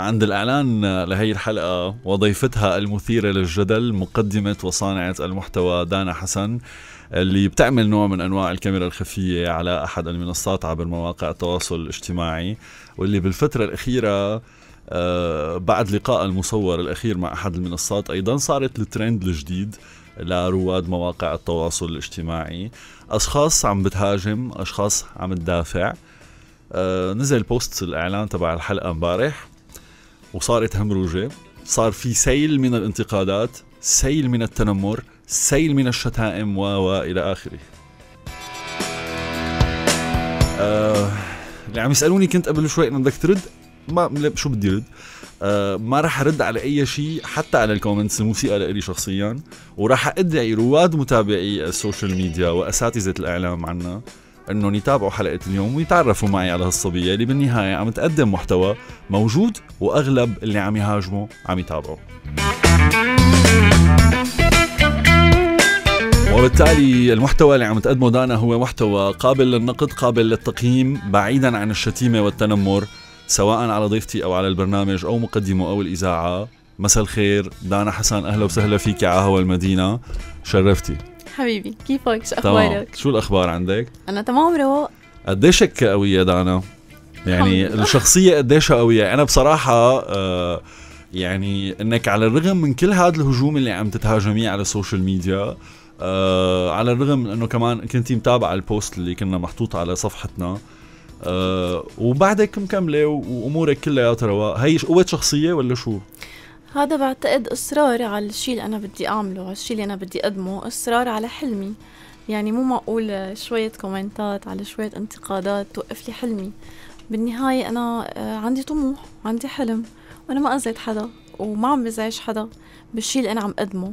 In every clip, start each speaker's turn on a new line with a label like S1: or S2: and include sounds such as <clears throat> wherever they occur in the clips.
S1: عند الإعلان لهي الحلقة وضيفتها المثيرة للجدل مقدمة وصانعة المحتوى دانا حسن اللي بتعمل نوع من انواع الكاميرا الخفيه على احد المنصات عبر مواقع التواصل الاجتماعي واللي بالفتره الاخيره آه، بعد لقاء المصور الاخير مع احد المنصات ايضا صارت الترند الجديد لرواد مواقع التواصل الاجتماعي اشخاص عم بتهاجم اشخاص عم تدافع آه، نزل بوست الاعلان تبع الحلقه امبارح وصارت همروجة صار في سيل من الانتقادات سيل من التنمر سيل من الشتائم و وإلى آخره آه اللي عم يسألوني كنت قبل شوي انه بدك ترد ما شو بدي رد آه ما راح ارد على اي شيء حتى على الكومنتس المسيئه لإلي شخصيا وراح ادعي رواد متابعي السوشيال ميديا واساتذه الاعلام عنا انهم يتابعوا حلقه اليوم ويتعرفوا معي على هالصبيه اللي بالنهايه عم تقدم محتوى موجود واغلب اللي عم يهاجموا عم يتابعوا. وبالتالي المحتوى اللي عم تقدمه دانا هو محتوى قابل للنقد قابل للتقييم بعيدا عن الشتيمه والتنمر سواء على ضيفتي او على البرنامج او مقدمه او الاذاعه مساء الخير دانا حسن اهلا وسهلا فيك على هوا المدينه شرفتي
S2: حبيبي كيفك شو اخبارك؟
S1: شو الاخبار عندك؟
S2: انا تمام رواق
S1: قديش قوية دانا؟ يعني الشخصية قديش قوية؟ أنا بصراحة آه، يعني انك على الرغم من كل هذا الهجوم اللي عم تتهاجميه على السوشيال ميديا آه على الرغم من انه كمان كنت متابعة البوست اللي كنا محطوط على صفحتنا آه وبعدك مكملة وامورك كلها يا ترى هي قوة شخصية ولا شو؟
S2: هذا بعتقد اصرار على الشيء اللي انا بدي اعمله على الشيء اللي انا بدي اقدمه اصرار على حلمي يعني مو معقول شوية كومنتات على شوية انتقادات توقف لي حلمي بالنهاية أنا آه، عندي طموح عندي حلم وأنا ما أذيت حدا وما عم بزعج حدا بالشي اللي أنا عم اقدمه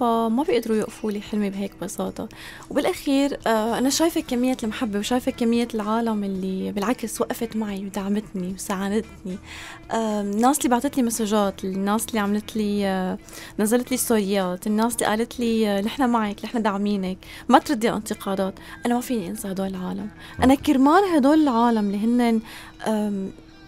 S2: فما بيقدروا يوقفوا لي حلمي بهيك بساطه وبالاخير آه، انا شايفه كميه المحبه وشايفه كميه العالم اللي بالعكس وقفت معي ودعمتني وساعدتني آه، الناس اللي بعثت لي مسجات الناس اللي عملت لي آه، نزلت لي ستوريات الناس اللي قالت لي نحن معك نحن داعمينك ما تردي انتقادات انا ما فيني انسى هدول العالم انا كرمال هدول العالم اللي هن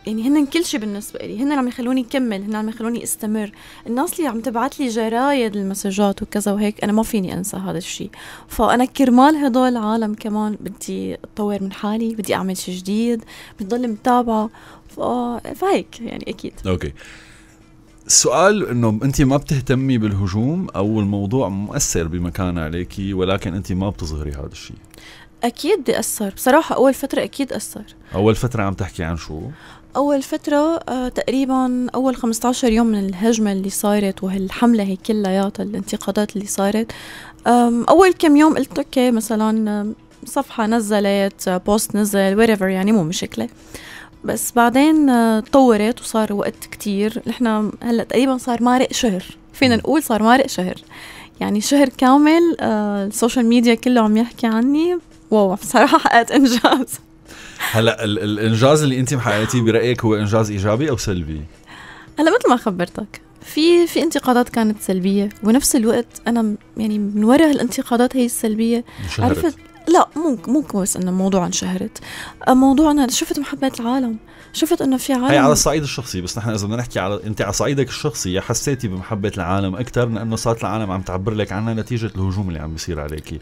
S2: يعني هن كل شيء بالنسبه لي هن عم يخلوني كمل هن عم يخلوني استمر الناس اللي عم تبعث لي جرايد المسجات وكذا وهيك انا ما فيني انسى هذا الشيء فانا كرمال هدول العالم كمان بدي اتطور من حالي بدي اعمل شيء جديد بدي ضل متابعه فهيك يعني اكيد
S1: اوكي السؤال انه انت ما بتهتمي بالهجوم او الموضوع مؤثر بمكان عليكي ولكن انت ما بتظهري هذا الشيء
S2: اكيد بيأثر بصراحه اول فتره اكيد اثر
S1: اول فتره عم تحكي عن شو
S2: أول فترة آه، تقريبا أول 15 يوم من الهجمة اللي صارت وهالحملة هي كلياتها الانتقادات اللي صارت أول كم يوم قلت أوكي مثلا صفحة نزلت آه، بوست نزل whatever يعني مو مشكلة بس بعدين تطورت آه، وصار وقت كتير نحن هلا تقريبا صار مارق شهر فينا نقول صار مارق شهر يعني شهر كامل السوشيال ميديا كله عم يحكي عني واو بصراحة حققت إنجاز
S1: هلا الانجاز اللي انت محققتيه برايك هو انجاز ايجابي او سلبي؟
S2: هلا مثل ما خبرتك في في انتقادات كانت سلبيه ونفس الوقت انا يعني من وراء هالانتقادات هي السلبيه انشهرت. عرفت لا مو مو بس انه موضوع انشهرت أه، موضوع انا شفت محبه العالم شفت انه في عالم هي على
S1: الصعيد الشخصي بس نحن اذا بدنا نحكي على انت على صعيدك الشخصي حسيتي بمحبه العالم اكثر لانه صارت العالم عم تعبر لك عنها نتيجه الهجوم اللي عم بيصير عليكي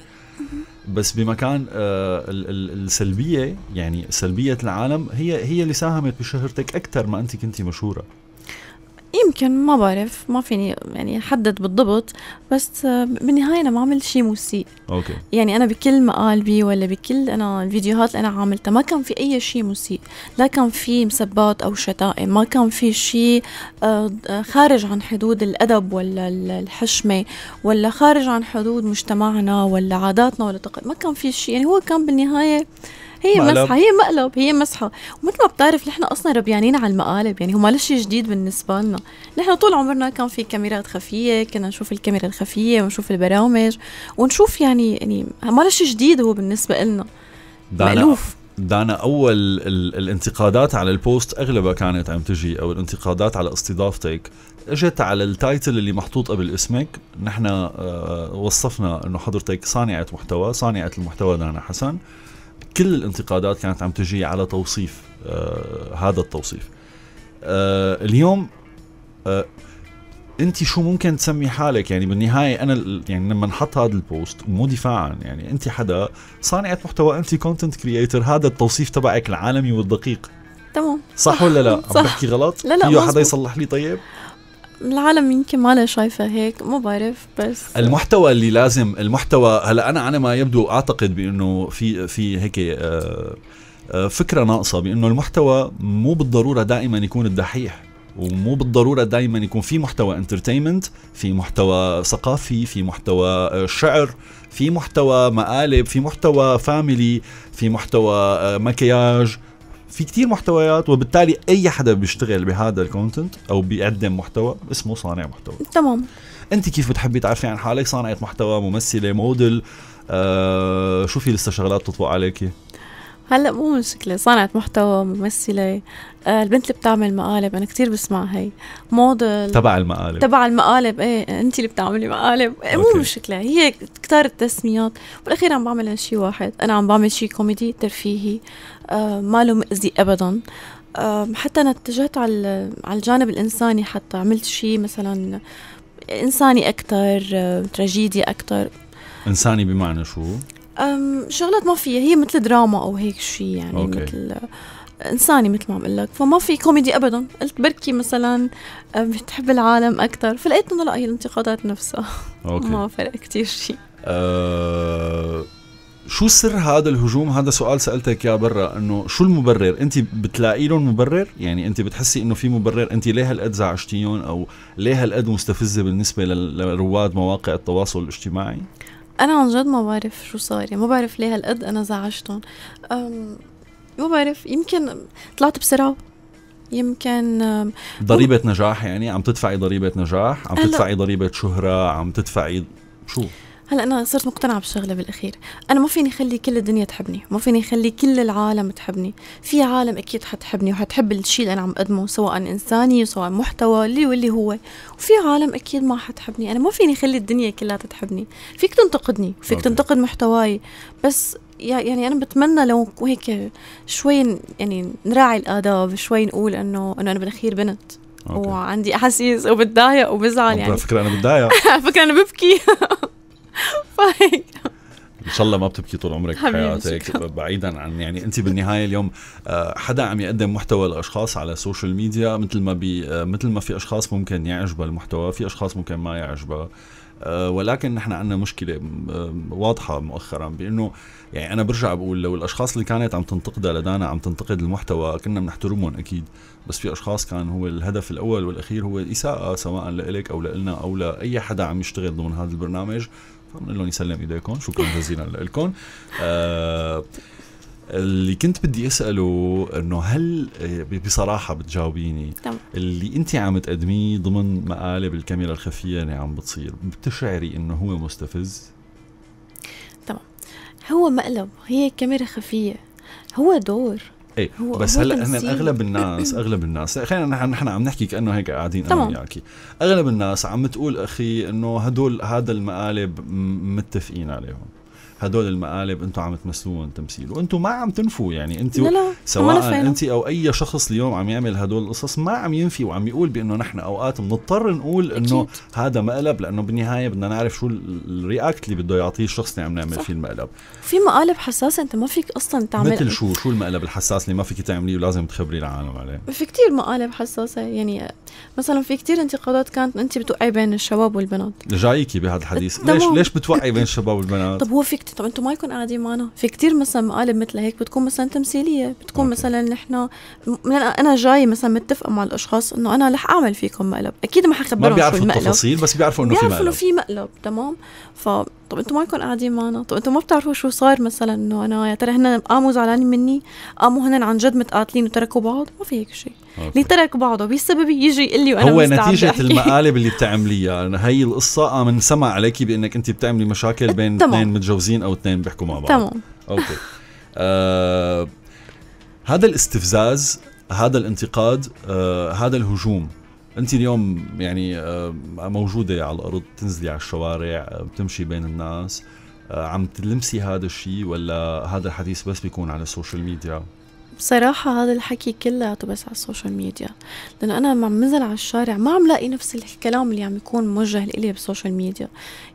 S1: بس بمكان آه، السلبيه يعني سلبيه العالم هي هي اللي ساهمت بشهرتك اكثر ما انت كنتي مشهوره
S2: يمكن ما بعرف ما فيني يعني حدد بالضبط بس آه، بالنهايه انا ما عملت شيء مسيء اوكي يعني انا بكل مقالبي ولا بكل انا الفيديوهات اللي انا عاملتها ما كان في اي شيء مسيء لا كان في مسبات او شتائم ما كان في شيء آه، آه، خارج عن حدود الادب ولا الحشمه ولا خارج عن حدود مجتمعنا ولا عاداتنا ولا تق... ما كان في شيء يعني هو كان بالنهايه هي مسحه هي مقلب هي مسحه ومثل ما بتعرف نحن اصلا ربيانين على المقالب يعني هو ما شيء جديد بالنسبه لنا نحن طول عمرنا كان في كاميرات خفيه كنا نشوف الكاميرا الخفيه ونشوف البرامج ونشوف يعني يعني ما شيء جديد هو بالنسبه لنا مألوف
S1: دانا اول الانتقادات على البوست اغلبها كانت عم تجي او الانتقادات على استضافتك اجت على التايتل اللي محطوط قبل اسمك نحن آه، وصفنا انه حضرتك صانعه محتوى صانعه المحتوى دانا حسن كل الانتقادات كانت عم تجي على توصيف آه هذا التوصيف آه اليوم آه انت شو ممكن تسمي حالك يعني بالنهايه انا يعني لما نحط هذا البوست مو دفاعا يعني انت حدا صانعه محتوى انت كونتنت كرييتر هذا التوصيف تبعك العالمي والدقيق تمام صح, صح ولا لا صح. عم بحكي غلط لا لا فيه حدا يصلح لي طيب
S2: العالم يمكن ما لها شايفه هيك ما بعرف بس
S1: المحتوى اللي لازم المحتوى هلا انا على ما يبدو اعتقد بانه في في هيك آه، آه، فكره ناقصه بانه المحتوى مو بالضروره دائما يكون الدحيح ومو بالضروره دائما يكون في محتوى انترتينمنت في محتوى ثقافي في محتوى آه، شعر في محتوى مقالب في محتوى فاميلي في محتوى مكياج في كتير محتويات وبالتالي اي حدا بيشتغل بهذا الكونتنت او بيقدم محتوى اسمه صانع محتوى تمام انت كيف بتحبي تعرفي عن حالك صانعه محتوى ممثله موديل آه شو في لسه شغلات تطبق عليكي
S2: هلا مو مشكلة صانعة محتوى ممثلة آه، البنت اللي بتعمل مقالب انا كثير بسمع هي موديل تبع المقالب تبع المقالب ايه انت اللي بتعملي مقالب إيه مو مشكلة هي كتار التسميات بالاخير عم بعمل شيء واحد انا عم بعمل شيء كوميدي ترفيهي آه، ما له مأذي ابدا حتى انا اتجهت على على الجانب الانساني حتى عملت شيء مثلا انساني اكثر آه، تراجيدي اكثر
S1: انساني بمعنى شو؟
S2: شغلات ما فيها هي مثل دراما او هيك شيء يعني أوكي. مثل انساني مثل ما عم لك فما في كوميدي ابدا قلت بركي مثلا بتحب العالم اكثر فلقيت انه لا هي الانتقادات نفسها أوكي. ما فرق كثير شيء
S1: أه، شو سر هذا الهجوم هذا سؤال سالتك اياه برا انه شو المبرر انت بتلاقي لهم مبرر يعني انت بتحسي انه في مبرر انت ليه هالقد زعجتيهم او ليه هالقد مستفزه بالنسبه لرواد مواقع التواصل الاجتماعي
S2: انا عن جد ما بعرف شو صار يعني ما بعرف ليه هالقد انا زعجتهم ما بعرف يمكن طلعت بسرعه يمكن
S1: ضريبة نجاح يعني عم تدفعي ضريبة نجاح عم تدفعي ضريبة شهرة عم تدفعي شو
S2: هلا انا صرت مقتنعه بشغله بالاخير انا ما فيني اخلي كل الدنيا تحبني ما فيني اخلي كل العالم تحبني في عالم اكيد حتحبني وحتحب الشيء اللي انا عم اقدمه سواء انساني وسواء محتوى اللي واللي هو وفي عالم اكيد ما حتحبني انا ما فيني اخلي الدنيا كلها تحبني فيك تنتقدني فيك تنتقد محتواي بس يعني انا بتمنى لو هيك شوي يعني نراعي الاداب شوي نقول انه انه انا بالاخير بنت أوكي. وعندي احاسيس وبتضايق وبزعل يعني على
S1: فكره انا بتضايق
S2: على <laughs> فكره انا ببكي <laughs>
S1: <laughs> ان شاء الله ما بتبكي طول عمرك بحياتك بعيدا عن يعني انت بالنهايه اليوم آه، حدا عم يقدم محتوى لاشخاص على السوشيال ميديا مثل ما بي آه، مثل ما في اشخاص ممكن يعجبها المحتوى في اشخاص ممكن ما يعجبها آه، ولكن نحن عندنا مشكله واضحه مؤخرا بانه يعني انا برجع بقول لو الاشخاص اللي كانت عم تنتقدها لدانا عم تنتقد المحتوى كنا بنحترمهم اكيد بس في اشخاص كان هو الهدف الاول والاخير هو الاساءه سواء لإلك او لنا او لاي حدا عم يشتغل ضمن هذا البرنامج فبنقول لهم يسلم ايديكم شكرا جزيلا لكم آه، اللي كنت بدي اساله انه هل آه، بصراحه بتجاوبيني اللي انت عم تقدميه ضمن مقالب الكاميرا الخفيه اللي عم بتصير بتشعري انه هو مستفز
S2: تمام هو مقلب هي كاميرا خفيه هو دور
S1: ايه بس هلا هن اغلب الناس <laughs> اغلب الناس خلينا نحن عم نحكي كانه هيك قاعدين انا وياك اغلب الناس عم تقول اخي انه هدول هذا المقالب متفقين عليهم هدول المقالب انتم عم تمثلوهم تمثيل وانتم ما عم تنفوا يعني انت لا لا. سواء انت او اي شخص اليوم عم يعمل هدول القصص ما عم ينفي وعم يقول بانه نحن اوقات بنضطر نقول انه هذا مقلب لانه بالنهايه بدنا نعرف شو الرياكت اللي بده يعطيه الشخص اللي عم نعمل فيه المقلب
S2: في مقالب حساسه انت ما فيك اصلا تعمل مثل
S1: شو شو المقلب الحساس اللي ما فيك تعمليه ولازم تخبري العالم عليه
S2: في كتير مقالب حساسه يعني مثلا في كتير انتقادات كانت انت بتوقعي بين الشباب والبنات
S1: جايكي بهذا الحديث ليش ليش بتوقعي بين الشباب والبنات طب
S2: هو في الوقت طب انتم ما يكون قاعدين معنا في كتير مثلا مقالب مثل هيك بتكون مثلا تمثيليه بتكون مثلا نحن انا جاي مثلا متفقه مع الاشخاص انه انا رح اعمل فيكم مقلب اكيد ما حخبرهم شو المقلب التفاصيل بس بيعرفوا انه في مقلب بيعرفوا انه في مقلب تمام ف طب انتم ما يكون قاعدين معنا طب انتم ما بتعرفوا شو صار مثلا انه انا يا ترى هن قاموا زعلانين مني قاموا هن عن جد متقاتلين وتركوا بعض ما في هيك شيء اللي ترك بعضه بسبب يجي يقول لي وانا هو نتيجه أحكي. المقالب
S1: اللي <laughs> بتعمليها يعني هي القصه قام آه، سمع عليكي بانك انت بتعملي مشاكل بين اثنين متجوزين او اثنين بيحكوا مع بعض تمام اوكي آه هذا الاستفزاز هذا الانتقاد آه هذا الهجوم انت اليوم يعني آه موجوده على الارض بتنزلي على الشوارع آه بتمشي بين الناس آه، عم تلمسي هذا الشيء ولا هذا الحديث بس بيكون على السوشيال ميديا
S2: بصراحة هذا الحكي كله بس على السوشيال ميديا لأنه أنا عم نزل على الشارع ما عم لاقي نفس الكلام اللي عم يكون موجه لإلي بالسوشيال ميديا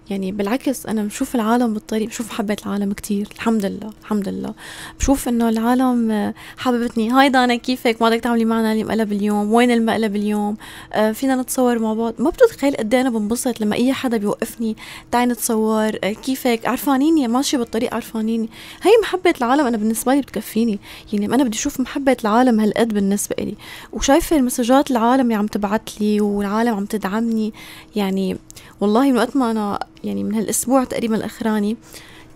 S2: يعني بالعكس أنا بشوف العالم بالطريق بشوف حبيت العالم كتير الحمد لله الحمد لله بشوف إنه العالم آه، حببتني هاي دانا كيفك ما بدك تعملي معنا المقلب اليوم وين المقلب اليوم آه فينا نتصور مع بعض ما بتتخيل قد إيه أنا بنبسط لما أي حدا بيوقفني تعي نتصور آه كيفك عرفانيني ماشية بالطريق عرفانيني هي محبة العالم أنا بالنسبة لي بتكفيني يعني أنا بدي أشوف محبة العالم هالقد بالنسبة لي وشايفة المسجات العالم اللي عم تبعت لي والعالم عم تدعمني يعني والله من وقت ما أنا يعني من هالاسبوع تقريبا الاخراني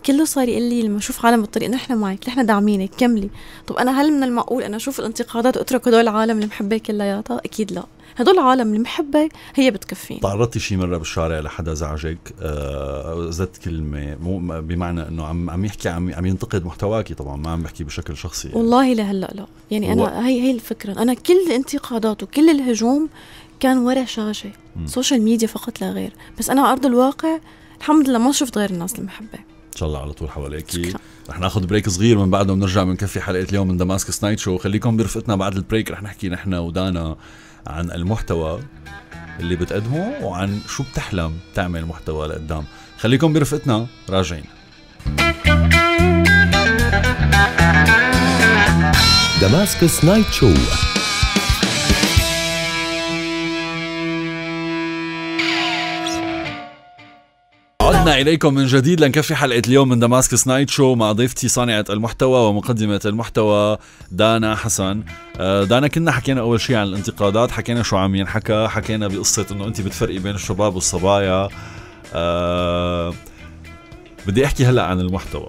S2: كله صار يقول لي لما اشوف عالم بالطريق نحن معك نحن داعمينك كملي طب انا هل من المعقول انا اشوف الانتقادات واترك هدول العالم اللي محبه كلياتها اكيد لا هدول العالم اللي محبه هي بتكفيني
S1: تعرضتي شي مره بالشارع لحدا زعجك آه، زدت كلمه مو بمعنى انه عم عم يحكي عم عم ينتقد محتواكي طبعا ما عم بحكي بشكل شخصي يعني.
S2: والله لهلا لا يعني انا هي هي الفكره انا كل الانتقادات وكل الهجوم كان ورا شاشه سوشيال ميديا فقط لا غير بس انا على ارض الواقع الحمد لله ما شفت غير الناس المحبه
S1: ان شاء الله على طول حواليك رح ناخذ بريك صغير من بعده بنرجع بنكفي حلقه اليوم من دماسكس نايت شو خليكم برفقتنا بعد البريك رح نحكي نحن ودانا عن المحتوى اللي بتقدمه وعن شو بتحلم تعمل محتوى لقدام خليكم برفقتنا راجعين دماسكس نايت شو عدنا إليكم من جديد لنكفي حلقة اليوم من دماسكس نايت شو مع ضيفتي صانعة المحتوى ومقدمة المحتوى دانا حسن آه، دانا كنا حكينا أول شيء عن الانتقادات حكينا شو عم ينحكى حكينا بقصة أنه أنت بتفرقي بين الشباب والصبايا آه، بدي أحكي هلأ عن المحتوى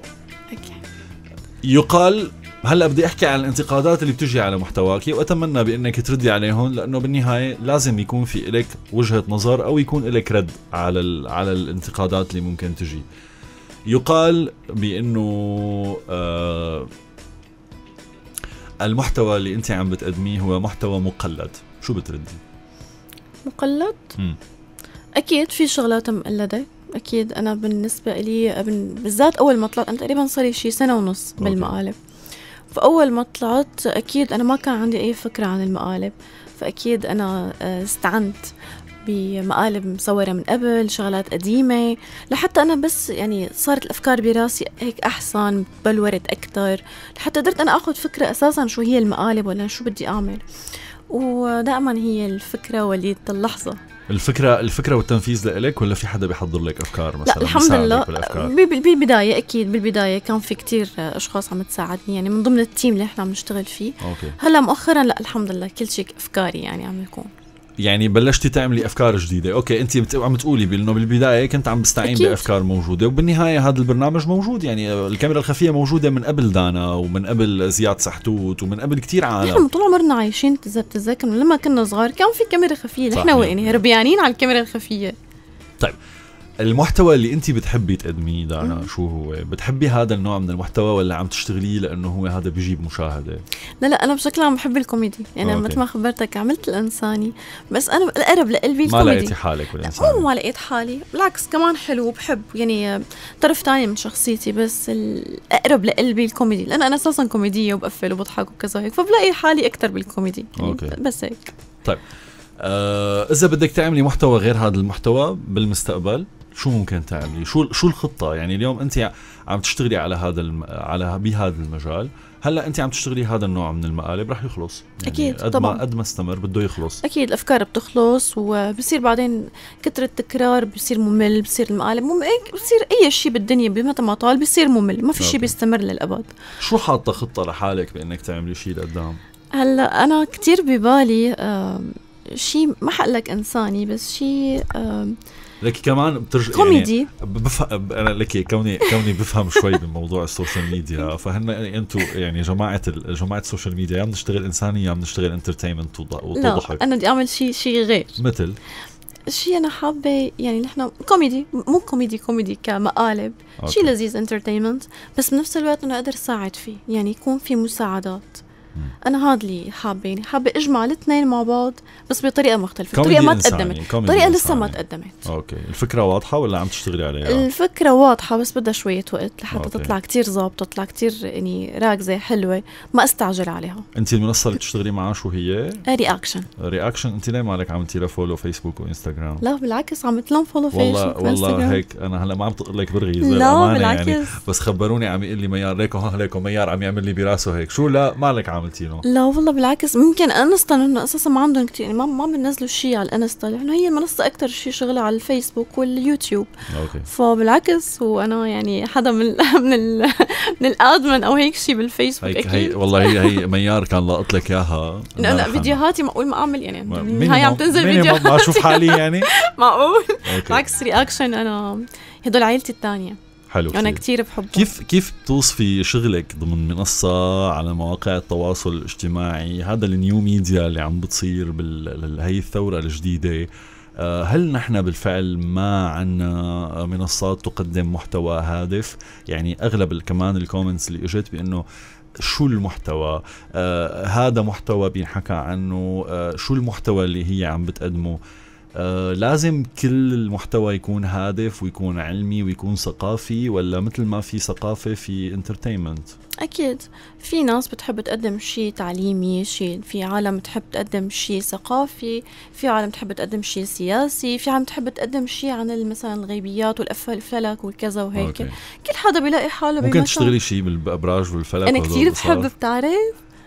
S1: يقال هلا بدي احكي عن الانتقادات اللي بتجي على محتواك واتمنى بانك تردي عليهم لانه بالنهايه لازم يكون في الك وجهه نظر او يكون الك رد على ال... على الانتقادات اللي ممكن تجي يقال بانه آه المحتوى اللي انت عم بتقدميه هو محتوى مقلد شو بتردي مقلد م.
S2: اكيد في شغلات مقلده اكيد انا بالنسبه لي بالذات اول ما طلعت انا تقريبا صار لي شي سنه ونص بالمقالب فأول ما طلعت أكيد أنا ما كان عندي أي فكرة عن المقالب فأكيد أنا آه، استعنت بمقالب مصورة من قبل شغلات قديمة لحتى أنا بس يعني صارت الأفكار براسي هيك أحسن بلورت أكتر لحتى قدرت أنا أخذ فكرة أساسا شو هي المقالب ولا شو بدي أعمل ودائما هي الفكرة وليدة اللحظة
S1: الفكره الفكره والتنفيذ لإلك ولا في حدا بيحضر لك افكار مثلا لا الحمد لله
S2: بالبدايه اكيد بالبدايه كان في كتير اشخاص عم تساعدني يعني من ضمن التيم اللي احنا عم نشتغل فيه أوكي. هلا مؤخرا لا الحمد لله كل شيء افكاري يعني عم يكون
S1: يعني بلشتي تعملي افكار جديده اوكي انت عم تقولي بانه بالبدايه كنت عم بستعين أكيد. بافكار موجوده وبالنهايه هذا البرنامج موجود يعني الكاميرا الخفيه موجوده من قبل دانا ومن قبل زياد سحتوت ومن قبل كثير عالم نحن
S2: طول عمرنا عايشين اذا بتتذكر لما كنا صغار كان في كاميرا خفيه نحن يعني ربيانين على الكاميرا الخفيه
S1: طيب المحتوى اللي انت بتحبي تقدميه دانا شو هو بتحبي هذا النوع من المحتوى ولا عم تشتغليه لانه هو هذا بيجيب مشاهده
S2: لا لا انا بشكل عام بحب الكوميدي يعني مثل ما خبرتك عملت الانساني بس انا الاقرب لقلبي الكوميدي ما لقيتي
S1: حالك بالانساني مو
S2: ما لقيت حالي بالعكس كمان حلو بحب يعني طرف ثاني من شخصيتي بس الاقرب لقلبي الكوميدي لان انا اساسا كوميديه وبقفل وبضحك وكذا هيك فبلاقي حالي اكثر بالكوميدي يعني أوكي. بس هيك
S1: طيب آه، إذا بدك تعملي محتوى غير هذا المحتوى بالمستقبل شو ممكن تعملي شو شو الخطه يعني اليوم انت عم تشتغلي على هذا الم... على بهذا المجال هلا انت عم تشتغلي هذا النوع من المقالب رح يخلص
S2: يعني اكيد قد طبعا
S1: قد ما استمر بده يخلص
S2: اكيد الافكار بتخلص وبصير بعدين كثره تكرار بصير ممل بصير المقالب مم... إيه، بصير اي شيء بالدنيا بمتى ما طال بصير ممل ما في شيء بيستمر للابد
S1: شو حاطه خطه لحالك بانك تعملي شيء لقدام
S2: هلا انا كثير ببالي شيء ما حقلك انساني بس شيء
S1: لك كمان بترجع يعني كوميدي يعني بفهم انا لك كوني كوني بفهم شوي بموضوع السوشيال ميديا فهن انتم يعني جماعه ال... جماعه السوشيال ميديا يا بنشتغل انساني يا بنشتغل انترتينمنت وتضحك لا انا
S2: بدي اعمل شيء شيء غير مثل شيء انا حابه يعني نحن كوميدي مو كوميدي كوميدي كمقالب شيء لذيذ انترتينمنت بس بنفس الوقت انا اقدر اساعد فيه يعني يكون في مساعدات انا هذا اللي حابه يعني حابه اجمع الاثنين مع بعض بس بطريقه مختلفه طريقه ما تقدمت طريقه لسه ما تقدمت
S1: اوكي الفكره واضحه ولا عم تشتغلي عليها
S2: الفكره واضحه بس بدها شويه وقت لحتى أوكي. تطلع كتير ظابطه تطلع كتير يعني راكزه حلوه ما استعجل عليها
S1: انت المنصه اللي بتشتغلي معها شو هي رياكشن رياكشن انت ليه مالك عم تيرا فولو فيسبوك وانستغرام
S2: لا بالعكس عم تلم فولو والله فيسبوك والله هيك
S1: انا هلا ما عم تقول لك برغي لا يعني. بالعكس يعني بس خبروني عم يقول لي ميار ليكو ها ليكو ميار عم يعمل لي براسه هيك شو لا مالك عم عملتي
S2: لا والله بالعكس ممكن انستا لانه اساسا ما عندهم كثير يعني ما ما بنزلوا شيء على الانستا لانه هي المنصه اكثر شيء شغلها على الفيسبوك واليوتيوب اوكي فبالعكس وانا يعني حدا من الـ <laughs> من الـ من الادمن او هيك شيء بالفيسبوك هيك اكيد هي
S1: والله هي هي ميار كان لاقط لك اياها <laughs>
S2: انه انا فيديوهاتي معقول ما اعمل يعني هي هاي عم تنزل فيديوهات ما اشوف حالي يعني <laughs> معقول بالعكس رياكشن انا هدول عائلتي الثانيه
S1: حلو انا كثير
S2: بحبه كيف
S1: كيف بتوصفي شغلك ضمن منصه على مواقع التواصل الاجتماعي هذا النيو ميديا اللي عم بتصير بهي الثوره الجديده آه، هل نحن بالفعل ما عنا منصات تقدم محتوى هادف يعني اغلب كمان الكومنتس اللي اجت بانه شو المحتوى آه هذا محتوى بينحكى عنه آه شو المحتوى اللي هي عم بتقدمه آه، لازم كل المحتوى يكون هادف ويكون علمي ويكون ثقافي ولا مثل ما في ثقافة في انترتينمنت
S2: أكيد في ناس بتحب تقدم شيء تعليمي شيء في عالم تحب تقدم شيء ثقافي في عالم تحب تقدم شيء سياسي في عالم تحب تقدم شيء عن مثلا الغيبيات والفلك والكذا وهيك أوكي. كل حدا بيلاقي حاله ممكن تشتغلي
S1: شيء بالابراج والفلك أنا كثير بحب بتعرف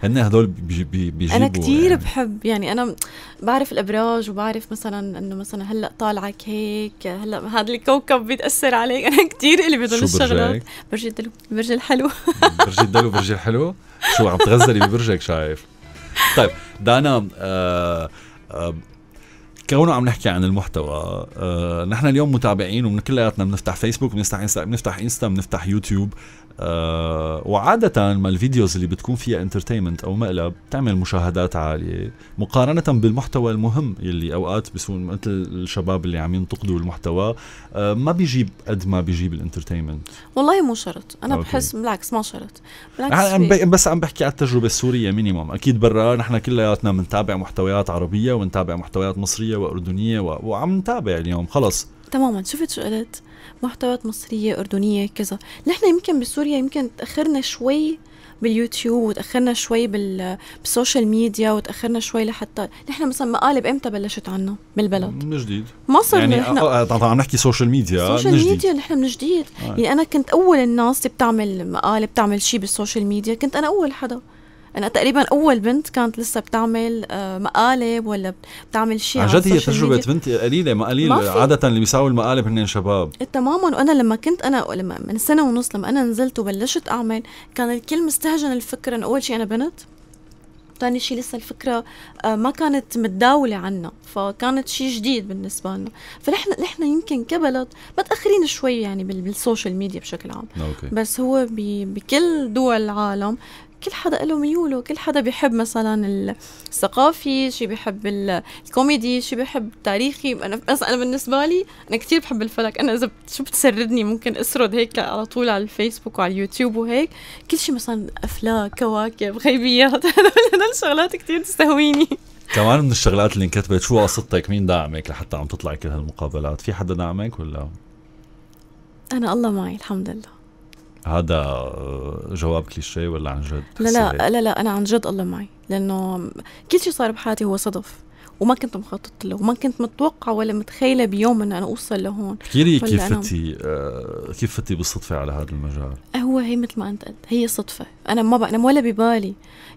S1: هن هدول بيجيبوا انا كثير
S2: يعني. بحب يعني انا بعرف الابراج وبعرف مثلا انه مثلا هلا طالعك هيك هلا هذا الكوكب بيتاثر عليك <laughs> انا كثير الي بهدول الشغلات برج الدلو برج الحلو
S1: <laughs> برج الدلو برج الحلو شو عم تغزلي ببرجك شايف طيب دانا آه آه كونه عم نحكي عن المحتوى آه، نحن اليوم متابعين ومن كلياتنا بنفتح فيسبوك بنفتح انستا بنفتح انستا بنفتح يوتيوب آه، وعادة ما الفيديوز اللي بتكون فيها انترتينمنت او مقلب بتعمل مشاهدات عالية مقارنة بالمحتوى المهم اللي اوقات بيكون مثل الشباب اللي عم ينتقدوا المحتوى آه، ما بيجيب قد ما بيجيب الانترتينمنت
S2: والله مو شرط انا أوكي. بحس بالعكس ما شرط بالعكس بس
S1: عم بحكي على التجربة السورية مينيموم اكيد برا نحن كلياتنا بنتابع محتويات عربية ونتابع محتويات مصرية واردنية و... وعم نتابع اليوم خلص
S2: تماما شفت شو قلت محتويات مصرية أردنية كذا نحن يمكن بسوريا يمكن تأخرنا شوي باليوتيوب وتأخرنا شوي بالسوشيال ميديا وتأخرنا شوي لحتى نحن مثلا مقالب امتى بلشت عنا بالبلد؟
S1: من جديد مصر يعني نحن آه، طبعا عم نحكي سوشيال ميديا سوشيال ميديا
S2: نحن من جديد آه. يعني انا كنت اول الناس اللي بتعمل مقالب بتعمل شيء بالسوشيال ميديا كنت انا اول حدا انا تقريبا اول بنت كانت لسه بتعمل آه، مقالب ولا بتعمل شيء عن جد هي تجربه ميديا.
S1: بنت قليله ما قليل عاده اللي بيساووا المقالب هن شباب
S2: إيه، تماما وانا لما كنت انا لما من سنه ونص لما انا نزلت وبلشت اعمل كان الكل مستهجن الفكره انه اول شيء انا بنت ثاني شيء لسه الفكرة آه، ما كانت متداولة عنا فكانت شيء جديد بالنسبة لنا فنحن نحن يمكن كبلد متأخرين شوي يعني بالسوشيال ميديا بشكل عام أوكي. بس هو بكل دول العالم كل حدا له ميوله كل حدا بيحب مثلا الثقافي شي بيحب الكوميدي شي بيحب التاريخي انا انا بالنسبه لي انا كثير بحب الفلك انا اذا شو بتسردني ممكن اسرد هيك على طول على الفيسبوك وعلى اليوتيوب وهيك كل شيء مثلا افلاك كواكب غيبيات <laughs> هدول هدول الشغلات كثير تستهويني
S1: كمان من الشغلات اللي انكتبت شو قصتك مين دعمك لحتى عم تطلعي كل هالمقابلات في حدا دعمك ولا
S2: انا الله معي الحمد لله
S1: هذا آه، جواب كليشيه ولا عن جد؟ لا لا
S2: لا لا انا عن جد الله معي لانه كل شيء صار بحياتي هو صدف وما كنت مخطط له وما كنت متوقعه ولا متخيله بيوم ان انا اوصل لهون احكي لي كيف فتي
S1: آه كيف فتي بالصدفه على هذا المجال
S2: هو هي مثل ما انت قلت هي صدفه انا ما انا ولا ببالي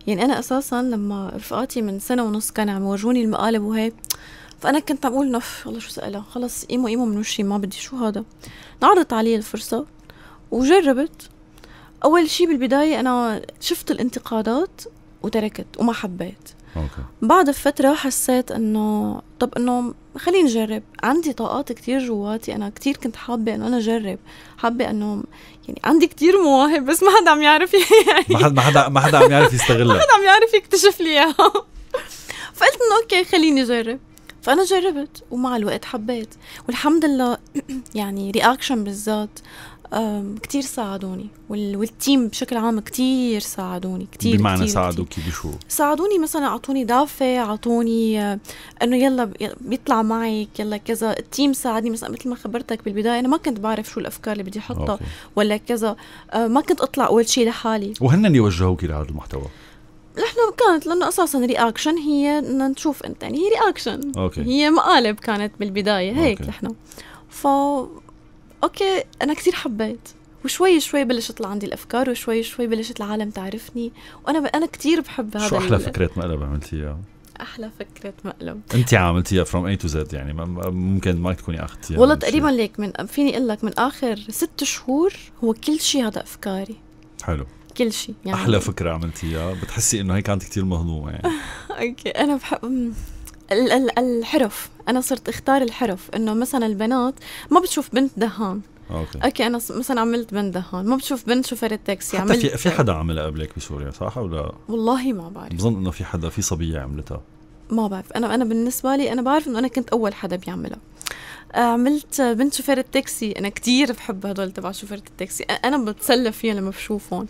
S2: يعني انا اساسا لما رفقاتي من سنه ونص كانوا عم يورجوني المقالب وهيك فانا كنت عم اقول نف والله شو سألها خلص ايمو ايمو من وشي ما بدي شو هذا انعرضت علي الفرصه وجربت اول شيء بالبدايه انا شفت الانتقادات وتركت وما حبيت أوكي. بعد فترة حسيت انه طب انه خليني اجرب عندي طاقات كتير جواتي انا كتير كنت حابة انه انا اجرب حابة انه يعني عندي كتير مواهب بس ما حدا عم يعرف <laughs> يعني ما
S1: حدا ما حدا ما حدا عم يعرف يستغلها ما حدا
S2: عم يعرف يكتشف لي اياها <laughs> فقلت انه اوكي خليني اجرب فانا جربت ومع الوقت حبيت والحمد لله <clears throat> يعني رياكشن بالذات كتير ساعدوني والتيم بشكل عام كتير ساعدوني كتير بمعنى كتير ساعدوكي بشو؟ ساعدوني مثلا اعطوني دافع اعطوني آه، انه يلا بيطلع معك يلا كذا التيم ساعدني مثلا مثل ما خبرتك بالبدايه انا ما كنت بعرف شو الافكار اللي بدي احطها ولا كذا آه، ما كنت اطلع اول شيء لحالي
S1: وهن يوجهوكي لهذا المحتوى
S2: نحن كانت لانه اساسا رياكشن هي بدنا نشوف انت يعني هي رياكشن أوكي. هي مقالب كانت بالبدايه هيك نحن ف اوكي انا كثير حبيت وشوي شوي بلش يطلع عندي الافكار وشوي شوي بلشت العالم تعرفني وانا ب... انا كثير بحب هذا شو احلى فكره
S1: مقلب عملتيها؟
S2: احلى فكره مقلب
S1: انت عملتيها فروم اي تو زد يعني ممكن ما تكوني اخذتيها والله تقريبا
S2: ليك من فيني اقول لك من اخر ست شهور هو كل شيء هذا افكاري حلو كل شيء يعني احلى
S1: فكره عملتيها بتحسي انه هي كانت كثير مهضومه يعني <laughs>
S2: اوكي انا بحب الحرف انا صرت اختار الحرف انه مثلا البنات ما بتشوف بنت دهان اوكي اوكي انا مثلا عملت بنت دهان ما بتشوف بنت شوفير التاكسي يعني حتى في في حدا
S1: عملها قبلك بسوريا صح ولا
S2: والله ما بعرف
S1: بظن انه في حدا في صبيه عملتها
S2: ما بعرف انا انا بالنسبه لي انا بعرف انه انا كنت اول حدا بيعملها عملت بنت شوفير التاكسي انا كثير بحب هدول تبع شوفير التاكسي انا بتسلى فيها لما بشوفهم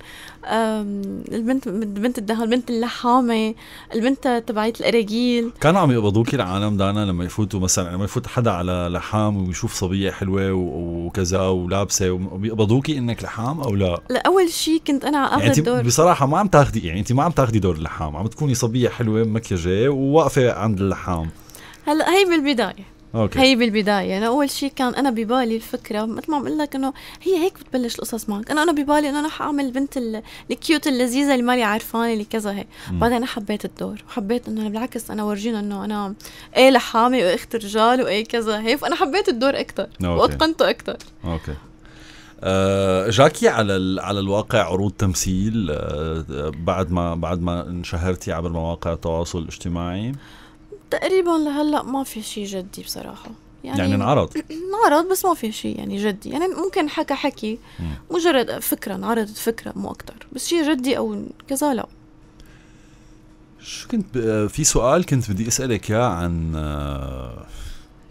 S2: البنت بنت الدهر بنت اللحامه البنت تبعت الاراجيل
S1: كانوا عم يقبضوك العالم دانا لما يفوتوا مثلا لما يفوت حدا على لحام ويشوف صبيه حلوه وكذا ولابسه وبيقبضوكي انك لحام او لا؟
S2: لا اول شيء كنت انا اخذ يعني دور
S1: بصراحه ما عم تاخذي يعني انت ما عم تاخذي دور اللحام عم تكوني صبيه حلوه مكيجه وواقفه عند اللحام
S2: هلا هي بالبدايه أوكي. هي بالبدايه انا يعني اول شيء كان انا ببالي الفكره مثل ما عم اقول لك انه هي هيك بتبلش القصص معك انا انا ببالي انه انا حاعمل البنت الكيوت اللذيذه اللي مالي عارفاني اللي كذا هيك بعدين انا حبيت الدور وحبيت انه بالعكس انا ورجينا انه انا ايه لحامي واخت رجال وايه كذا هيك فانا حبيت الدور اكثر واتقنته اكثر
S1: اوكي آه، جاكي على على الواقع عروض تمثيل آه، بعد ما بعد ما انشهرتي عبر مواقع التواصل الاجتماعي
S2: تقريبا لهلا ما في شيء جدي بصراحه يعني يعني انعرض <clears throat> انعرض بس ما في شيء يعني جدي يعني ممكن حكى حكي مجرد فكره انعرضت فكره مو اكثر بس شيء جدي او كذا لا
S1: شو كنت ب... آه، في سؤال كنت بدي اسالك اياه عن آه،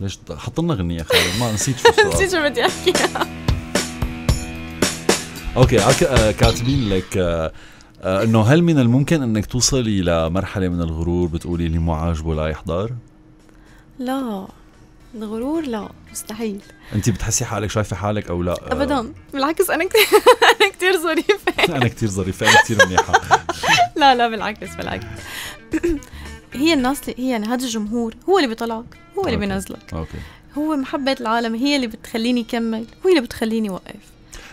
S1: ليش حط لنا اغنيه خالد ما نسيت شو <laughs> السؤال نسيت شو بدي احكي اوكي آه، كاتبين لك آه، انه هل من الممكن انك توصلي لمرحله من الغرور بتقولي اللي مو عاجبه لا يحضر؟
S2: لا الغرور لا مستحيل
S1: انت بتحسي حالك شايفه حالك او لا ابدا
S2: آه. بالعكس انا كثير <laughs> انا كثير <laughs> ظريفه
S1: انا كثير ظريفه انا كثير منيحه <laughs>
S2: لا لا بالعكس بالعكس <clears throat> هي الناس اللي هي يعني هذا الجمهور هو اللي بيطلعك هو اللي بينزلك اوكي هو محبه العالم هي اللي بتخليني كمل هو اللي بتخليني وقف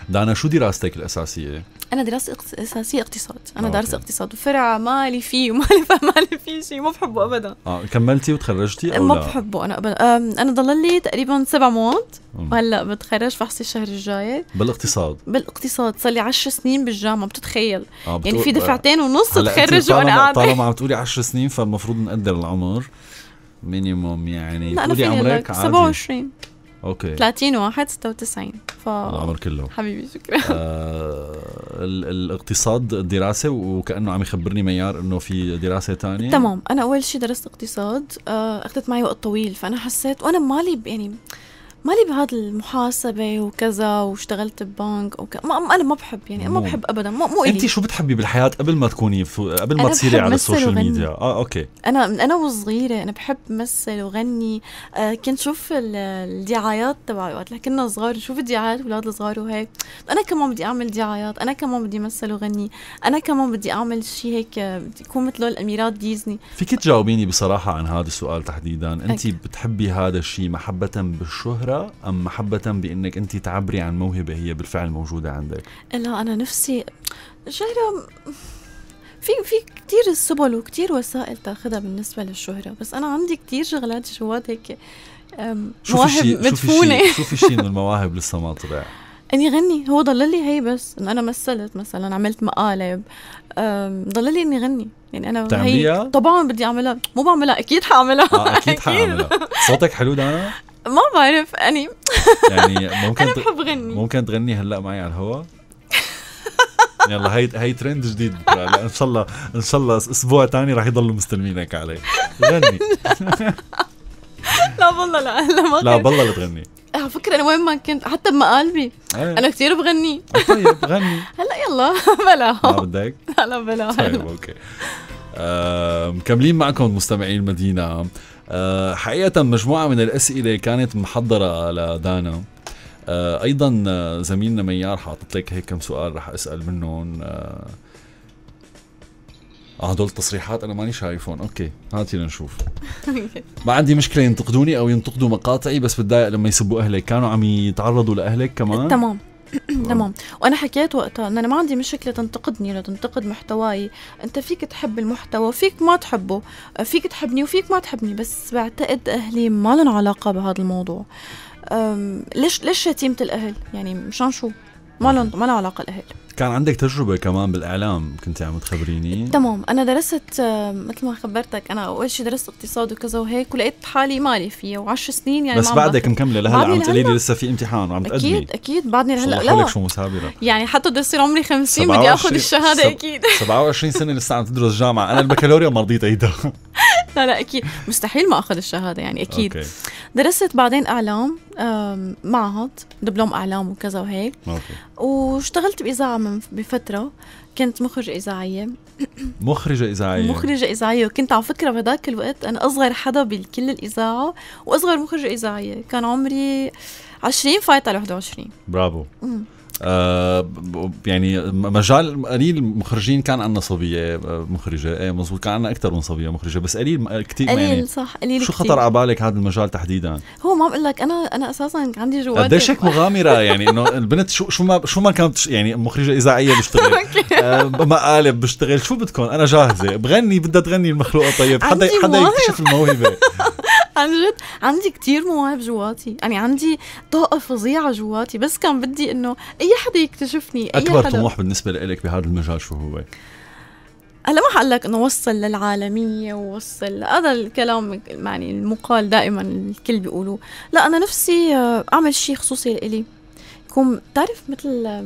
S1: دانا شو دراستك الاساسيه
S2: انا درست اساسيه اقتصاد انا آه، أوكي. دارسه اقتصاد فرع مالي فيه ومالي <laughs> مالي فيه شيء ما بحبه ابدا
S1: اه كملتي وتخرجتي او ما لا؟ بحبه
S2: انا ابدا انا ضل لي تقريبا سبع مواد وهلا بتخرج فحصي الشهر الجاي
S1: بالاقتصاد
S2: بالاقتصاد صار لي 10 سنين بالجامعه بتتخيل آه بتقول... يعني في دفعتين ونص تخرج وانا قاعده طالما عم
S1: تقولي 10 سنين فالمفروض نقدر العمر مينيموم يعني لا انا عمرك عادي 27 اوكي 30
S2: واحد 96 ف العمر كله حبيبي شكرا
S1: آه الاقتصاد الدراسه وكانه عم يخبرني ميار انه في دراسه ثانيه تمام
S2: انا اول شيء درست اقتصاد آه اخذت معي وقت طويل فانا حسيت وانا مالي يعني مالي بهذا المحاسبه وكذا واشتغلت ببنك وكذا ما انا ما بحب يعني ما بحب ابدا مو مو انت شو
S1: بتحبي بالحياه قبل ما تكوني قبل ما تصيري على السوشيال ميديا اه اوكي
S2: انا من انا وصغيره انا بحب مثل وغني آه كنت شوف الدعايات تبعي وقت كنا صغار نشوف الدعايات الاولاد الصغار وهيك انا كمان بدي اعمل دعايات انا كمان بدي مثل وغني انا كمان بدي اعمل شيء هيك بدي آه، اكون مثله الاميرات ديزني
S1: فيك تجاوبيني بصراحه عن هذا السؤال تحديدا انت بتحبي هذا الشيء محبه بالشهره الأخرى أم محبة بأنك أنت تعبري عن موهبة هي بالفعل موجودة عندك؟
S2: لا أنا نفسي الشهرة في في كثير سبل وكثير وسائل تاخذها بالنسبة للشهرة بس أنا عندي كثير شغلات جوات هيك مواهب مدفونة شو
S1: في شيء من المواهب لسه ما طلع؟ <laughs>
S2: اني غني هو ضل لي هي بس انه انا مثلت مثلا عملت مقالب ضل لي اني غني يعني انا بتعمليها؟ هي طبعا بدي اعملها مو بعملها اكيد حاعملها آه اكيد
S1: <laughs> حاعملها صوتك حلو دانا؟
S2: ما بعرف اني
S1: يعني <laughs> ممكن انا بحب غني ممكن تغني هلا معي على الهوا <laughs> يلا هي هي ترند جديد ان شاء الله ان شاء الله اسبوع ثاني رح يضلوا مستلمينك عليه غني <laughs>
S2: لا والله لا هلا ما لا بالله لا تغني على آه، فكره انا وين ما كنت حتى بمقالبي إيه. انا كثير بغني طيب غني هلا يلا بلا ما بدك هلا بلا طيب
S1: اوكي آه، مكملين معكم مستمعي المدينة آه، حقيقة مجموعة من الأسئلة كانت محضرة لدانا آه، أيضا زميلنا ميار حاطط لك هيك كم سؤال رح أسأل منهم اه هدول التصريحات انا ماني شايفهم اوكي هاتي لنشوف <laughs> ما عندي مشكله ينتقدوني او ينتقدوا مقاطعي بس بتضايق لما يسبوا اهلك كانوا عم يتعرضوا لاهلك كمان تمام
S2: <coughs> تمام وانا حكيت وقتها ان انا ما عندي مشكله تنتقدني ولا تنتقد محتواي انت فيك تحب المحتوى وفيك ما تحبه فيك تحبني وفيك ما تحبني بس بعتقد اهلي ما لهم علاقه بهذا الموضوع ليش ليش شتيمه الاهل يعني مشان شو ما لهم ما علاقه الاهل
S1: كان عندك تجربه كمان بالاعلام كنت عم تخبريني تمام
S2: انا درست آه، مثل ما خبرتك انا اول شيء درست اقتصاد وكذا وهيك ولقيت حالي مالي فيها وعشر سنين يعني بس بعدك
S1: مكمله لهلا عم تقولي لي لسه في امتحان وعم تقدمي اكيد
S2: اكيد بعدني لهلا لا شو مثابره يعني حتى بدي يصير عمري 50 بدي اخذ الشهاده سب... اكيد
S1: 27 <laughs> سنه لسه عم تدرس جامعه انا البكالوريا ما رضيت <laughs>
S2: لا لا اكيد مستحيل ما اخذ الشهاده يعني اكيد أوكي. درست بعدين اعلام معهد دبلوم اعلام وكذا وهيك أوكي. واشتغلت باذاعه من بفتره كنت مخرجة إذاعية
S1: مخرجة إذاعية مخرجة
S2: إذاعية وكنت على فكرة بهداك الوقت أنا أصغر حدا بكل الإذاعة وأصغر مخرجة إذاعية كان عمري 20 فايت على 21 برافو مم.
S1: آه، يعني مجال قليل مخرجين كان عندنا صبيه آه، مخرجه ايه مزبوط كان عندنا اكثر من صبيه مخرجه بس قليل كثير قليل يعني
S2: صح قليل شو خطر على
S1: بالك هذا المجال تحديدا
S2: هو ما بقول لك انا انا اساسا عندي جواتي قديش هيك
S1: مغامره يعني انه البنت شو شو ما شو ما كانت يعني مخرجه اذاعيه بشتغل <laughs> آه، مقالب بشتغل شو بدكم انا جاهزه بغني بدها تغني المخلوقه طيب حدا حدا يكتشف الموهبه <laughs>
S2: عن جد عندي كتير مواهب جواتي يعني عندي طاقة فظيعة جواتي بس كان بدي انه اي حدا يكتشفني اي اكبر حدا طموح
S1: بالنسبة لك بهذا المجال شو هو؟
S2: هلا ما حقول لك انه وصل للعالميه ووصل هذا الكلام يعني المقال دائما الكل بيقولوه لا انا نفسي آه، اعمل شيء خصوصي لإلي يكون بتعرف مثل آه،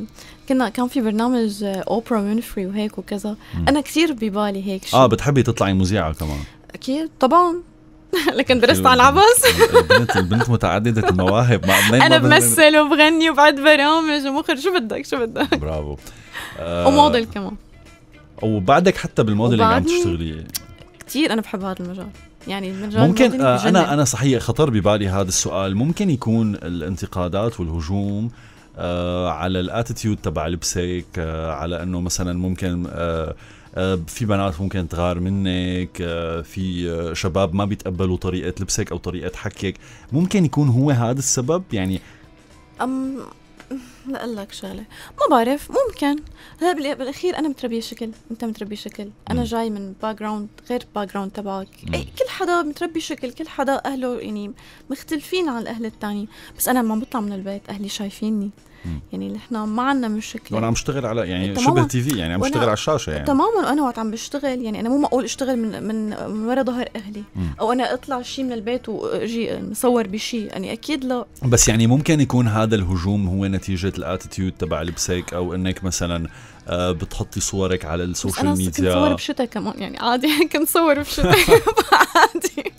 S2: كنا كان في برنامج آه، اوبرا وينفري وهيك وكذا انا كثير ببالي هيك شيء
S1: اه بتحبي تطلعي مذيعه كمان
S2: اكيد طبعا <laughs> لكن درست على العبس
S1: <laughs> البنت البنت متعدده المواهب ما انا بمثل
S2: وبغني وبعد برامج ومخرج شو بدك شو بدك
S1: برافو آه <laughs> وموديل كمان آه، وبعدك حتى بالموديل اللي عم تشتغلي
S2: كثير انا بحب هذا المجال يعني المجال ممكن آه انا انا
S1: صحيح خطر ببالي هذا السؤال ممكن يكون الانتقادات والهجوم آه على الاتيتيود تبع لبسك آه على انه مثلا ممكن آه آه، في بنات ممكن تغار منك آه، في آه، شباب ما بيتقبلوا طريقه لبسك او طريقه حكيك ممكن يكون هو هذا السبب يعني
S2: أم لأقول لك شغلة ما بعرف ممكن هلا بالأخير أنا متربية شكل أنت متربي شكل أنا م. جاي من باك جراوند غير باك جراوند تبعك إيه، كل حدا متربي شكل كل حدا أهله يعني مختلفين عن الأهل التاني بس أنا ما بطلع من البيت أهلي شايفيني يعني نحن ما عندنا مشكله وانا عم
S1: بشتغل على يعني شبه تي في يعني عم بشتغل على الشاشه يعني
S2: تماما وانا وقت عم بشتغل يعني انا مو معقول اشتغل من من من ورا ظهر اهلي او انا اطلع شيء من البيت واجي مصور بشيء يعني اكيد لا
S1: بس يعني ممكن يكون هذا الهجوم هو نتيجه الاتيتيود تبع لبسك او انك مثلا آه، بتحطي صورك على السوشيال ميديا بس انا كنت صور بشتاء
S2: كمان يعني عادي <laughs> كنت صور بشتاء <laughs> عادي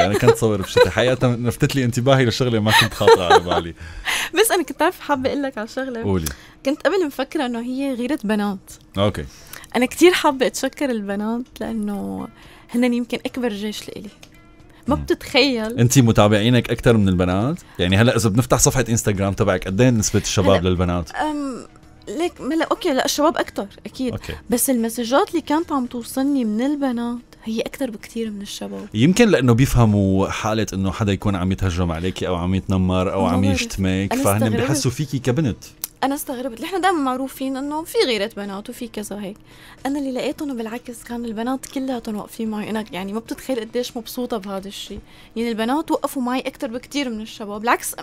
S1: انا كنت صور بشتاء حقيقه لفتت لي انتباهي لشغله ما كنت خاطره على بالي
S2: بس انا كنت عارف حابه اقول لك على شغله قولي كنت قبل مفكره انه هي غيره بنات اوكي انا كثير حابه اتشكر البنات لانه هن يمكن اكبر جيش لإلي ما بتتخيل انت
S1: متابعينك اكثر من البنات يعني هلا اذا بنفتح صفحه انستغرام تبعك قد ايه نسبه الشباب للبنات
S2: أم ليك ملا اوكي لا الشباب اكثر اكيد أوكي. بس المسجات اللي كانت عم توصلني من البنات هي اكثر بكثير من الشباب
S1: يمكن لانه بيفهموا حاله انه حدا يكون عم يتهجم عليك او عم يتنمر او عم يشتمك فهن بحسوا فيكي كبنت
S2: انا استغربت نحن دائما معروفين انه في غيرة بنات وفي كذا هيك انا اللي لقيت انه بالعكس كان البنات كلياتهم واقفين معي انا يعني ما بتتخيل قديش مبسوطه بهذا الشيء يعني البنات وقفوا معي اكثر بكثير من الشباب بالعكس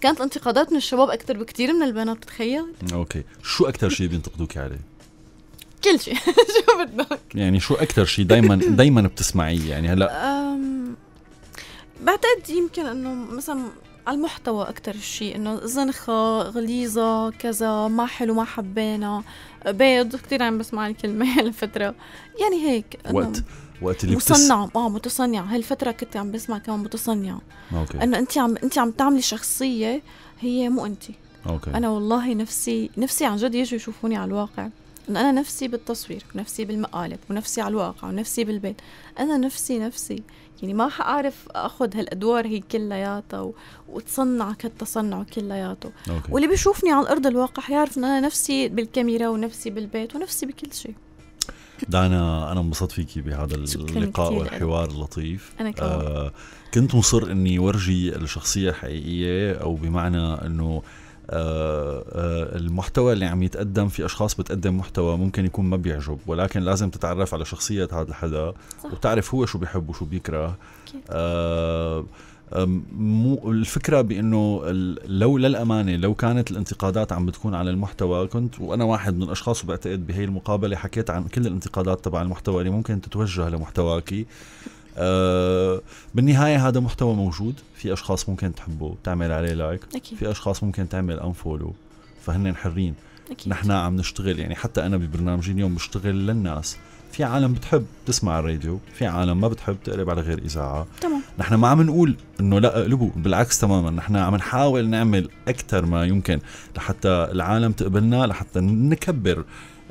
S2: كانت الانتقادات من الشباب اكثر بكثير من البنات بتخيل
S1: اوكي شو اكثر شيء بينتقدوك عليه
S2: كل شيء <laughs> شو
S1: بدك يعني شو اكثر شيء دائما <laughs> دائما بتسمعيه يعني هلا
S2: بعتقد يمكن انه مثلا على المحتوى اكثر شيء انه زنخه غليظه كذا ما حلو ما حبينا بيض كثير عم بسمع الكلمه <laughs> هالفتره يعني هيك وقت
S1: وقت اللي مصنع
S2: بتس... اه متصنع هالفتره كنت عم بسمع كمان متصنع اوكي انه انت عم انت عم تعملي شخصيه هي مو انت اوكي انا والله نفسي نفسي عن جد يجوا يشوفوني على الواقع انه انا نفسي بالتصوير ونفسي بالمقالب ونفسي على الواقع ونفسي بالبيت انا نفسي نفسي يعني ما حأعرف أخذ هالأدوار هي كلياتها و... وتصنع كالتصنع كلياته واللي بيشوفني على الأرض الواقع يعرف أن أنا نفسي بالكاميرا ونفسي بالبيت ونفسي بكل شيء
S1: دانا انا انبسطت فيكي بهذا اللقاء والحوار اللطيف انا كمان آه كنت مصر اني ورجي الشخصيه الحقيقيه او بمعنى انه آه، آه، المحتوى اللي عم يتقدم في اشخاص بتقدم محتوى ممكن يكون ما بيعجب ولكن لازم تتعرف على شخصيه هذا الحدا وتعرف هو شو بيحب وشو بيكره آه مو الفكره بانه لو للامانه لو كانت الانتقادات عم بتكون على المحتوى كنت وانا واحد من الاشخاص وبعتقد بهي المقابله حكيت عن كل الانتقادات تبع المحتوى اللي ممكن تتوجه لمحتواكي آه بالنهايه هذا محتوى موجود في اشخاص ممكن تحبه تعمل عليه لايك أكيد. في اشخاص ممكن تعمل انفولو فهن حرين أكيد. نحن عم نشتغل يعني حتى انا ببرنامجي اليوم بشتغل للناس في عالم بتحب تسمع الراديو في عالم ما بتحب تقلب على غير اذاعه تمام نحن ما عم نقول انه لا اقلبوا بالعكس تماما نحن عم نحاول نعمل اكثر ما يمكن لحتى العالم تقبلنا لحتى نكبر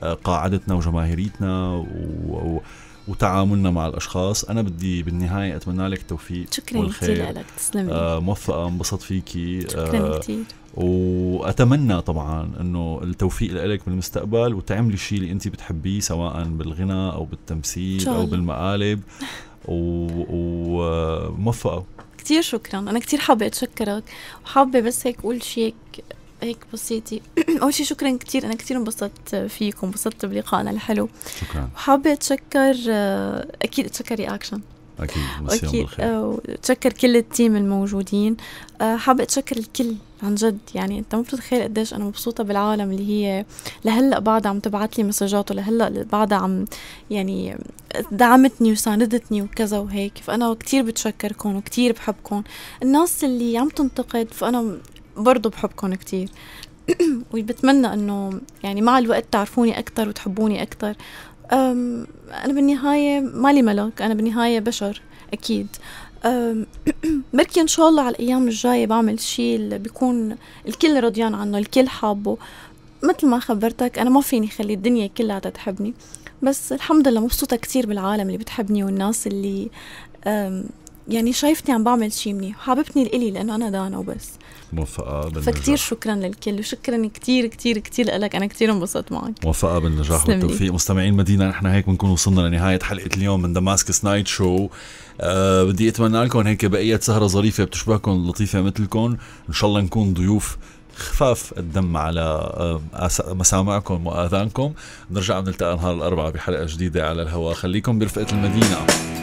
S1: آه، قاعدتنا وجماهيريتنا و... وتعاملنا مع الاشخاص انا بدي بالنهايه اتمنى لك التوفيق شكرا كثير لك
S2: تسلمي آه
S1: موفقه انبسط فيكي شكرا آه كثير واتمنى طبعا انه التوفيق لك بالمستقبل وتعملي الشيء اللي انت بتحبيه سواء بالغنى او بالتمثيل او بالمقالب وموفقه و...
S2: كثير شكرا انا كثير حابه اتشكرك وحابه بس هيك اقول شيء هيك بسيطة <clears throat> أول شيء شكرا كثير أنا كثير انبسطت فيكم انبسطت بلقائنا الحلو شكرا وحابة أتشكر آه، أكيد أتشكر رياكشن اكيد اكيد بالخير كل التيم الموجودين آه، حابه اتشكر الكل عن جد يعني انت مو بتتخيل قديش انا مبسوطه بالعالم اللي هي لهلا بعدها عم تبعث لي مسجات ولهلا بعدها عم يعني دعمتني وساندتني وكذا وهيك فانا كتير بتشكركم وكتير بحبكم الناس اللي عم تنتقد فانا برضو بحبكم كتير <clears throat> وبتمنى انه يعني مع الوقت تعرفوني اكثر وتحبوني اكثر انا بالنهايه مالي ملك انا بالنهايه بشر اكيد <clears throat> بركي ان شاء الله على الايام الجايه بعمل شيء اللي بيكون الكل رضيان عنه الكل حابه مثل ما خبرتك انا ما فيني خلي الدنيا كلها تحبني بس الحمد لله مبسوطه كثير بالعالم اللي بتحبني والناس اللي يعني شايفتني عم بعمل شيء مني وحاببتني لإلي لأنه أنا دانا وبس
S1: موفقة بالنجاح فكتير
S2: شكرا للكل وشكرا كتير كتير كتير لك أنا كتير انبسطت معك
S1: موفقة بالنجاح والتوفيق مستمعين مدينة نحن هيك بنكون وصلنا لنهاية حلقة اليوم من دماسكس نايت شو أه بدي أتمنى لكم هيك بقية سهرة ظريفة بتشبهكم لطيفة مثلكم إن شاء الله نكون ضيوف خفاف الدم على آه، مسامعكم واذانكم نرجع بنلتقى نهار الاربعاء بحلقه جديده على الهواء خليكم برفقه المدينه